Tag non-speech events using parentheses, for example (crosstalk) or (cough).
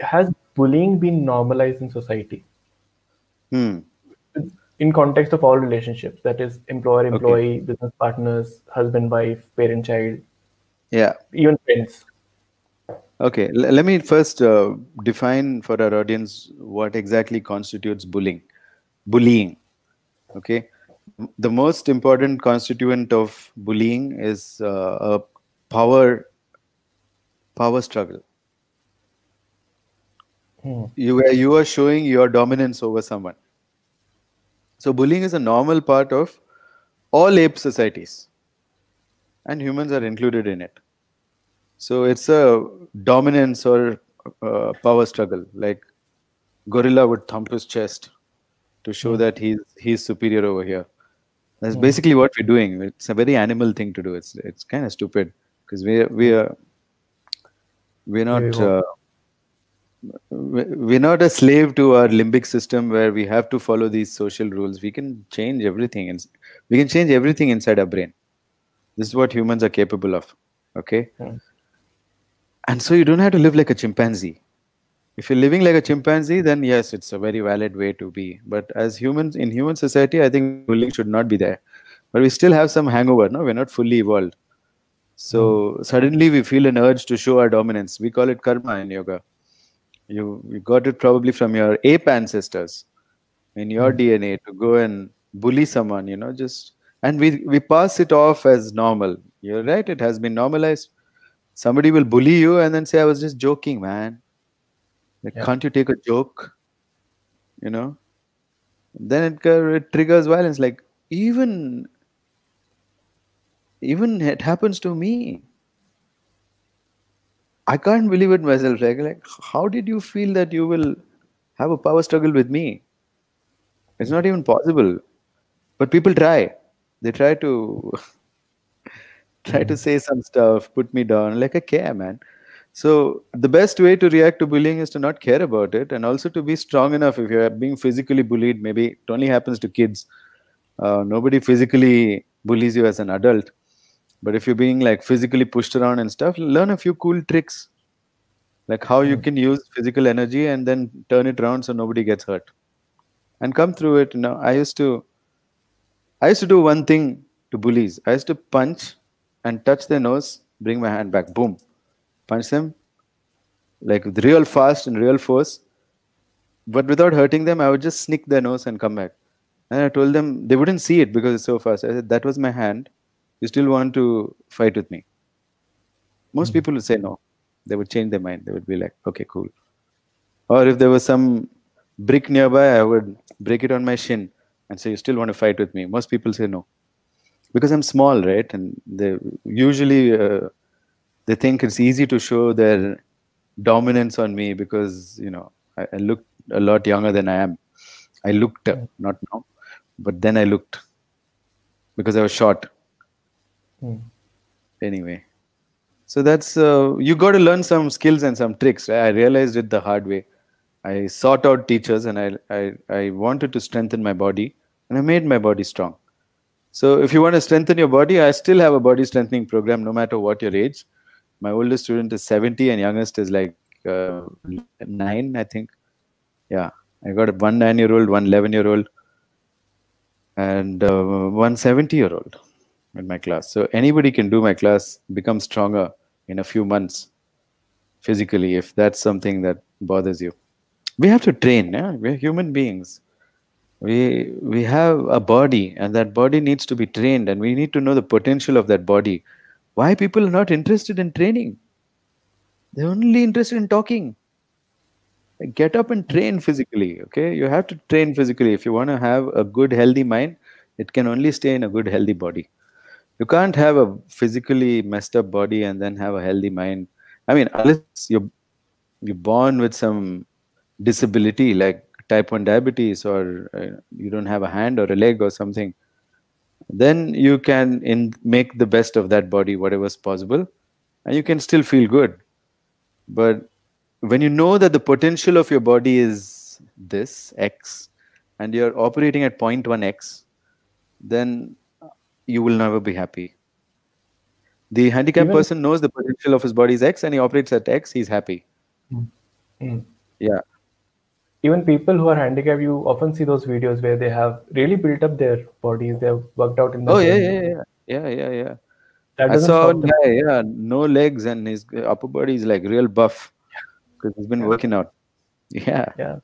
has bullying been normalized in society? Hmm. In context of all relationships, that is employer, employee, okay. business partners, husband, wife, parent, child. Yeah. Even friends. Okay, L- let me first uh, define for our audience what exactly constitutes bullying. Bullying. Okay. The most important constituent of bullying is uh, a power power struggle hmm. you are, you are showing your dominance over someone. So bullying is a normal part of all ape societies, and humans are included in it. So it's a dominance or uh, power struggle. Like gorilla would thump his chest to show hmm. that he's he's superior over here. That's hmm. basically what we're doing. It's a very animal thing to do. It's it's kind of stupid because we we are we're not we're not a slave to our limbic system where we have to follow these social rules we can change everything and we can change everything inside our brain this is what humans are capable of okay yeah. and so you don't have to live like a chimpanzee if you're living like a chimpanzee then yes it's a very valid way to be but as humans in human society i think ruling should not be there but we still have some hangover no we're not fully evolved so mm. suddenly we feel an urge to show our dominance we call it karma in yoga you, you got it probably from your ape ancestors in your mm. DNA to go and bully someone, you know, just and we we pass it off as normal. You're right, it has been normalized. Somebody will bully you and then say, I was just joking, man. Like, yeah. Can't you take a joke? You know? Then it, it triggers violence. Like even even it happens to me. I can't believe it myself. Like, like, how did you feel that you will have a power struggle with me? It's not even possible. But people try. They try to (laughs) try to hmm. say some stuff, put me down. Like I care, man. So the best way to react to bullying is to not care about it, and also to be strong enough. If you're being physically bullied, maybe it only happens to kids. Uh, nobody physically bullies you as an adult but if you're being like physically pushed around and stuff, learn a few cool tricks, like how you hmm. can use physical energy and then turn it around so nobody gets hurt, and come through it. You know, I used to, I used to do one thing to bullies. I used to punch and touch their nose, bring my hand back, boom, punch them, like real fast and real force, but without hurting them, I would just sneak their nose and come back. And I told them they wouldn't see it because it's so fast. I said that was my hand you still want to fight with me? Most mm. people would say no. They would change their mind. They would be like, okay, cool. Or if there was some brick nearby, I would break it on my shin and say, you still want to fight with me? Most people say no. Because I'm small, right? And they usually uh, they think it's easy to show their dominance on me because, you know, I, I look a lot younger than I am. I looked, not now, but then I looked because I was short Hmm. Anyway, so that's uh, you got to learn some skills and some tricks. Right? I realized it the hard way. I sought out teachers and I, I, I wanted to strengthen my body and I made my body strong. So if you want to strengthen your body, I still have a body strengthening program no matter what your age. My oldest student is 70 and youngest is like uh, 9, I think. Yeah, I got one 9-year-old, one 11-year-old and uh, one 70-year-old in my class. So anybody can do my class, become stronger in a few months physically if that's something that bothers you. We have to train. Yeah? We're human beings. We, we have a body and that body needs to be trained and we need to know the potential of that body. Why people are not interested in training? They're only interested in talking. Get up and train physically, okay? You have to train physically. If you want to have a good, healthy mind, it can only stay in a good, healthy body you can't have a physically messed up body and then have a healthy mind i mean unless you're you're born with some disability like type 1 diabetes or uh, you don't have a hand or a leg or something then you can in, make the best of that body whatever's possible and you can still feel good but when you know that the potential of your body is this x and you're operating at 0.1x then you will never be happy. The handicapped Even person knows the potential of his body is X and he operates at X, he's happy. Mm. Yeah. Even people who are handicapped, you often see those videos where they have really built up their bodies, they have worked out in the Oh, yeah, yeah, yeah, yeah, yeah, yeah. That I saw guy, yeah, no legs and his upper body is like real buff because he's been yeah. working out. Yeah. Yeah.